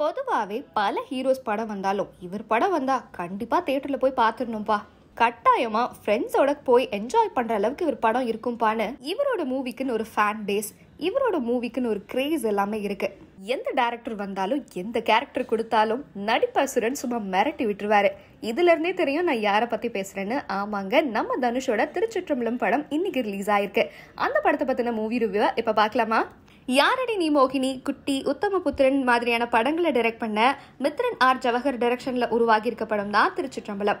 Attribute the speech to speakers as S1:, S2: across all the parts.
S1: பொதுவாகவே பல ஹீரோஸ் படம் வந்தாலும் இவர் படம் வந்தால் கண்டிப்பாக தேட்டரில் போய் பார்த்துடணும்ப்பா கட்டாயமா ஃப்ரெண்ட்ஸோட போய் என்ஜாய் பண்ற அளவுக்கு இவர் படம் இருக்கும்பான்னு இவரோட மூவிக்குன்னு ஒரு ஃபேன் பேஸ் இவரோட மூவிக்குன்னு ஒரு கிரேஸ் எல்லாமே இருக்கு எந்த டேரக்டர் வந்தாலும் எந்த கேரக்டர் கொடுத்தாலும் நடிப்பாசுரன் சும்மா மிரட்டி விட்டுருவாரு இதுல இருந்தே தெரியும் நான் யாரை பத்தி பேசுறேன்னு ஆமாங்க நம்ம தனுஷோட திருச்சிற்றம்பலம் படம் இன்னைக்கு ரிலீஸ் ஆயிருக்கு அந்த படத்தை பத்தின மூவி ரிவியூ இப்ப பாக்கலாமா யாரடி நீ மோகினி குட்டி உத்தமபுத்திரன் மாதிரியான படங்களை டைரக்ட் பண்ண மித்ரன் ஆர் ஜவஹர் டைரக்ஷனில் உருவாகியிருக்க படம் தான் திருச்சிற்றம்பலம்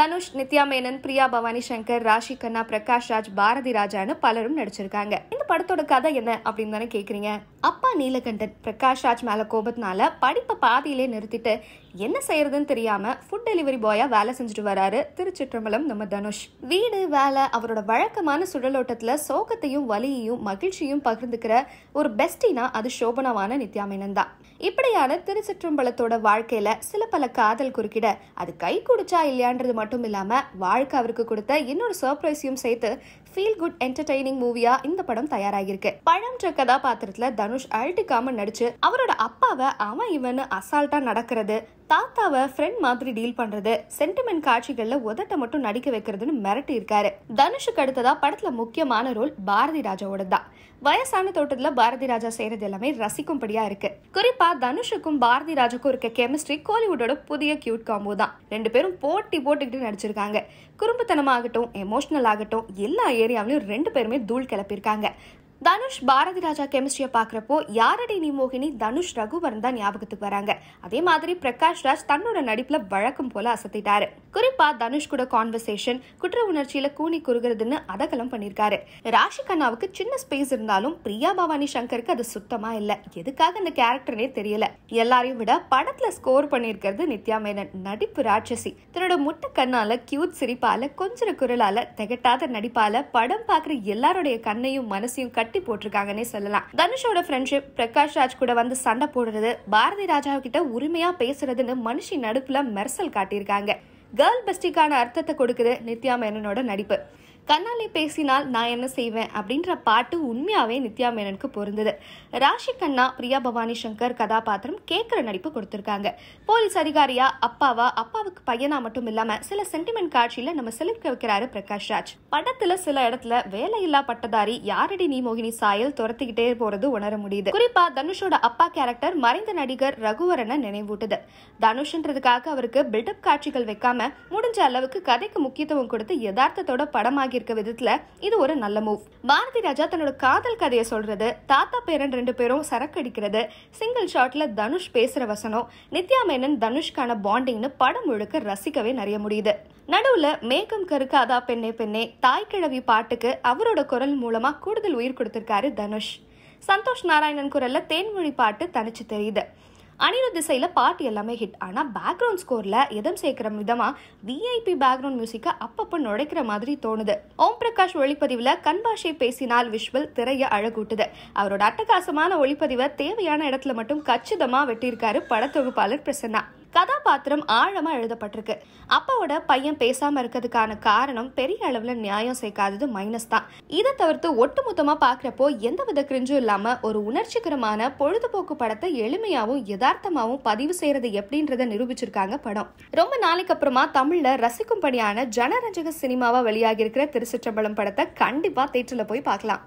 S1: தனுஷ் நித்யா மேனன் பிரியா பவானி சங்கர் ராஷி கண்ணா பிரகாஷ் ராஜ் பாரதி ராஜான்னு பலரும் நடிச்சிருக்காங்க இந்த படத்தோட கதை என்ன அப்படின்னு தானே கேட்குறீங்க அப்பா நீலகண்டன் பிரகாஷ் ராஜ் மேலே கோபத்தினால படிப்பை பாதியிலே நிறுத்திட்டு என்ன செய்யறதுன்னு தெரியாம ஃபுட் டெலிவரி பாயா வேலை செஞ்சுட்டு வராரு திருச்சிற்றம்பலம் நம்ம தனுஷ் வீடு வேலை அவரோட வழக்கமான சுழலோட்டத்துல சோகத்தையும் வலியையும் மகிழ்ச்சியும் பகிர்ந்துக்கிற ஒரு பெஸ்டினா அது சோபனாவான நித்யாமேனன் தான் இப்படியான திருச்சிற்றம்பலத்தோட வாழ்க்கையில சில பல காதல் குறுக்கிட அது கை குடிச்சா இல்லையான்றது மட்டும் இல்லாம வாழ்க்கை அவருக்கு கொடுத்த இன்னொரு சர்ப்ரைஸையும் சேர்த்து ஃபீல் குட் என்டர்டைனிங் மூவியா இந்த படம் தயாராகிருக்கு பழம்ன்ற கதாபாத்திரத்துல தனுஷ் அழட்டிக்காம நடிச்சு அவரோட அப்பாவை அவன் இவன் அசால்ட்டா நடக்கிறது தாத்தாவை ஃப்ரெண்ட் மாதிரி டீல் பண்றது சென்டிமெண்ட் காட்சிகள்ல உதட்ட மட்டும் நடிக்க வைக்கிறதுன்னு மிரட்டி இருக்காரு தனுஷுக்கு அடுத்ததா படத்துல முக்கியமான ரோல் பாரதி ராஜாவோட தான் வயசான தோட்டத்துல பாரதி ராஜா செய்யறது எல்லாமே ரசிக்கும்படியா இருக்கு குறிப்பா தனுஷுக்கும் பாரதி ராஜாக்கும் இருக்க கெமிஸ்ட்ரி கோலிவுட்டோட புதிய கியூட் காம்போ தான் ரெண்டு பேரும் போட்டி போட்டுக்கிட்டு நடிச்சிருக்காங்க குறும்புத்தனமாகட்டும் எமோஷனல் ஆகட்டும் எல்லா ஏரியாவிலையும் ரெண்டு பேருமே தூள் கிளப்பியிருக்காங்க தனுஷ் பாரதி ராஜா கெமிஸ்ட்ரியை பார்க்குறப்போ யாரடி நீ மோகினி தனுஷ் ரகுவரன் தான் ஞாபகத்துக்கு வராங்க அதே மாதிரி பிரகாஷ் ராஜ் தன்னோட நடிப்பில் வழக்கம் போல அசத்திட்டாரு குறிப்பா தனுஷ் கூட கான்வர்சேஷன் குற்ற உணர்ச்சியில கூனி குறுகிறதுன்னு அதகலம் பண்ணியிருக்காரு ராஷி கண்ணாவுக்கு சின்ன ஸ்பேஸ் இருந்தாலும் பிரியா பவானி சங்கருக்கு அது சுத்தமா இல்ல எதுக்காக அந்த கேரக்டர்னே தெரியல எல்லாரையும் விட படத்துல ஸ்கோர் பண்ணியிருக்கிறது நித்யா மேனன் நடிப்பு ராட்சசி தன்னோட முட்டை கண்ணால கியூட் சிரிப்பால கொஞ்சம் குரலால திகட்டாத நடிப்பால படம் பார்க்குற எல்லாருடைய கண்ணையும் மனசையும் கட்டி கட்டி போட்டிருக்காங்கன்னே சொல்லலாம் தனுஷோட ஃப்ரெண்ட்ஷிப் பிரகாஷ் ராஜ் கூட வந்து சண்டை போடுறது பாரதி ராஜா கிட்ட உரிமையா பேசுறதுன்னு மனுஷி நடுப்புல மெர்சல் காட்டியிருக்காங்க கேர்ள் பெஸ்டிக்கான அர்த்தத்தை கொடுக்குது நித்யா மேனனோட நடிப்பு கண்ணாலே பேசினால் நான் என்ன செய்வேன் அப்படின்ற பாட்டு உண்மையாவே நித்யா மேனனுக்கு பொருந்தது ராஷி கண்ணா பிரியா பவானி சங்கர் கதாபாத்திரம் கேட்குற நடிப்பு கொடுத்துருக்காங்க போலீஸ் அதிகாரியா அப்பாவா அப்பாவுக்கு பையனா மட்டும் இல்லாம சில சென்டிமெண்ட் காட்சியில நம்ம செலுத்த வைக்கிறாரு பிரகாஷ் ராஜ் படத்துல சில இடத்துல வேலையில்லா பட்டதாரி யாரடி நீ மோகினி சாயல் துரத்திக்கிட்டே போறது உணர முடியுது குறிப்பா தனுஷோட அப்பா கேரக்டர் மறைந்த நடிகர் ரகுவரனை நினைவூட்டுது தனுஷ்ன்றதுக்காக அவருக்கு பில்டப் காட்சிகள் வைக்காம முடிஞ்ச அளவுக்கு கதைக்கு முக்கியத்துவம் கொடுத்து யதார்த்தத்தோட படமாக இருக்க விதத்துல இது ஒரு நல்ல மூவ் பாரதி ராஜா தன்னோட காதல் கதையை சொல்றது தாத்தா பேரன் ரெண்டு பேரும் சரக்கு அடிக்கிறது சிங்கிள் ஷாட்ல தனுஷ் பேசுற வசனம் நித்யா மேனன் தனுஷ்கான பாண்டிங்னு படம் முழுக்க ரசிக்கவே நிறைய முடியுது நடுவுல மேகம் கருக்காதா பெண்ணே பெண்ணே தாய்க்கிழவி பாட்டுக்கு அவரோட குரல் மூலமா கூடுதல் உயிர் கொடுத்திருக்காரு தனுஷ் சந்தோஷ் நாராயணன் குரல்ல தேன்மொழி பாட்டு தனிச்சு தெரியுது அனிருத் திசையில் பாட்டு எல்லாமே ஹிட் ஆனால் பேக்ரவுண்ட் ஸ்கோரில் எதம் சேர்க்குற விதமாக விஐபி பேக்ரவுண்ட் மியூசிக்கை அப்பப்போ நுழைக்கிற மாதிரி தோணுது ஓம் பிரகாஷ் ஒளிப்பதிவில் கண்பாஷை பேசினால் விஷ்வல் திரையை அழகூட்டுது அவரோட அட்டகாசமான ஒளிப்பதிவை தேவையான இடத்துல மட்டும் கச்சிதமாக வெட்டியிருக்காரு படத்தொகுப்பாளர் பிரசன்னா கதாபாத்திரம் ஆழமாக எழுதப்பட்டிருக்கு அப்பாவோட பையன் பேசாமல் இருக்கிறதுக்கான காரணம் பெரிய அளவில் நியாயம் சேர்க்காதது மைனஸ் தான் இதை தவிர்த்து ஒட்டுமொத்தமாக பார்க்குறப்போ எந்தவித கிரிஞ்சும் இல்லாமல் ஒரு உணர்ச்சிகரமான பொழுதுபோக்கு படத்தை எளிமையாகவும் யதார்த்தமாகவும் பதிவு செய்கிறது எப்படின்றத நிரூபிச்சிருக்காங்க படம் ரொம்ப நாளைக்கு அப்புறமா தமிழில் ரசிக்கும்படியான ஜனரஞ்சக சினிமாவாக இருக்கிற திருச்சிற்றம்பலம் படத்தை கண்டிப்பாக தேட்டரில் போய் பார்க்கலாம்